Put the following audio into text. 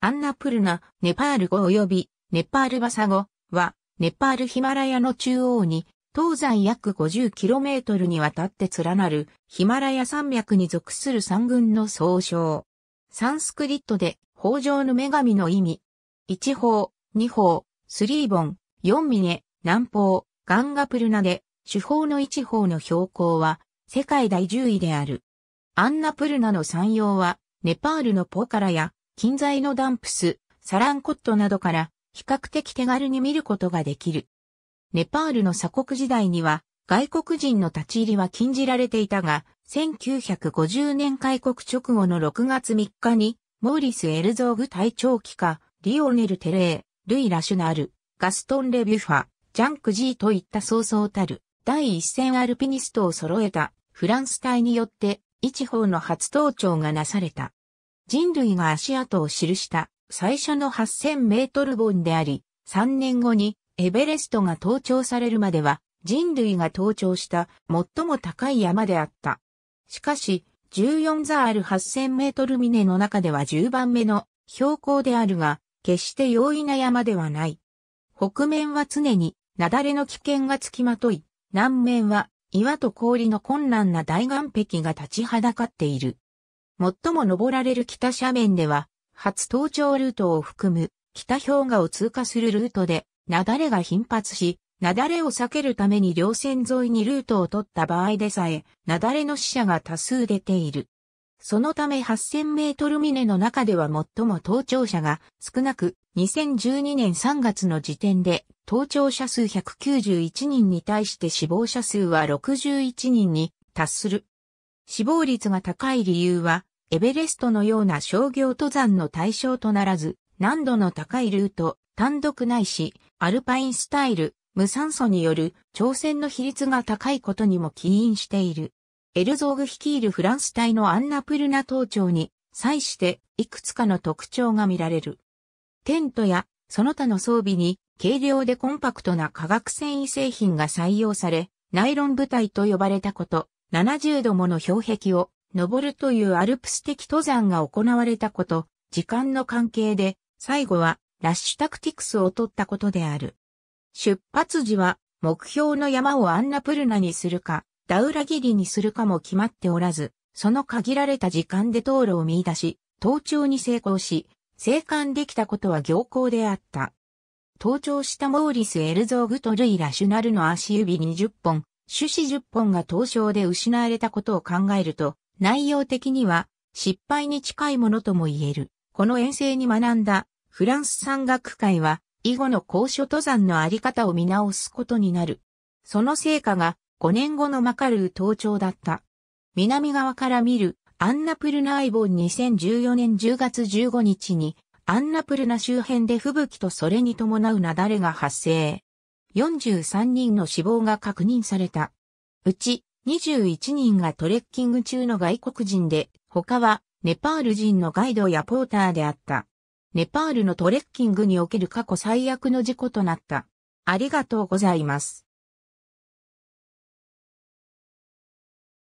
アンナプルナ、ネパール語及びネパールバサ語は、ネパールヒマラヤの中央に、東西約 50km にわたって連なるヒマラヤ山脈に属する山群の総称。サンスクリットで、法上の女神の意味。一方、二方、スリーボン、四峰、南方、ガンガプルナで、主峰の一方の標高は、世界第10位である。アンナプルナの山陽は、ネパールのポカラや、近材のダンプス、サランコットなどから比較的手軽に見ることができる。ネパールの鎖国時代には外国人の立ち入りは禁じられていたが、1950年開国直後の6月3日に、モーリス・エルゾーグ隊長機か、リオネル・テレー、ルイ・ラシュナール、ガストン・レビュファ、ジャンク・ジーといった早々たる、第一線アルピニストを揃えた、フランス隊によって、一方の初登頂がなされた。人類が足跡を記した最初の8000メートル本であり、3年後にエベレストが登頂されるまでは人類が登頂した最も高い山であった。しかし、14座ある8000メートル峰の中では10番目の標高であるが、決して容易な山ではない。北面は常に雪崩の危険がつきまとい、南面は岩と氷の困難な大岩壁が立ちはだかっている。最も登られる北斜面では、初登頂ルートを含む北氷河を通過するルートで、雪崩が頻発し、雪崩を避けるために稜線沿いにルートを取った場合でさえ、雪崩の死者が多数出ている。そのため8000メートル峰の中では最も登頂者が少なく、2012年3月の時点で、登頂者数191人に対して死亡者数は61人に達する。死亡率が高い理由は、エベレストのような商業登山の対象とならず、難度の高いルート、単独ないし、アルパインスタイル、無酸素による挑戦の比率が高いことにも起因している。エルゾーグ率いるフランス隊のアンナプルナ登頂に、際していくつかの特徴が見られる。テントやその他の装備に軽量でコンパクトな化学繊維製品が採用され、ナイロン部隊と呼ばれたこと、70度もの氷壁を登るというアルプス的登山が行われたこと、時間の関係で、最後はラッシュタクティクスを取ったことである。出発時は目標の山をアンナプルナにするか、ダウラギリにするかも決まっておらず、その限られた時間で道路を見出し、登頂に成功し、生還できたことは行幸であった。登頂したモーリス・エルゾーグとルイ・ラシュナルの足指20本、種子10本が東証で失われたことを考えると、内容的には失敗に近いものとも言える。この遠征に学んだフランス山岳会は、以後の高所登山のあり方を見直すことになる。その成果が5年後のマカルー登頂だった。南側から見るアンナプルナアイボン2014年10月15日にアンナプルナ周辺で吹雪とそれに伴う雪崩が発生。43人の死亡が確認された。うち21人がトレッキング中の外国人で、他はネパール人のガイドやポーターであった。ネパールのトレッキングにおける過去最悪の事故となった。ありがとうございます。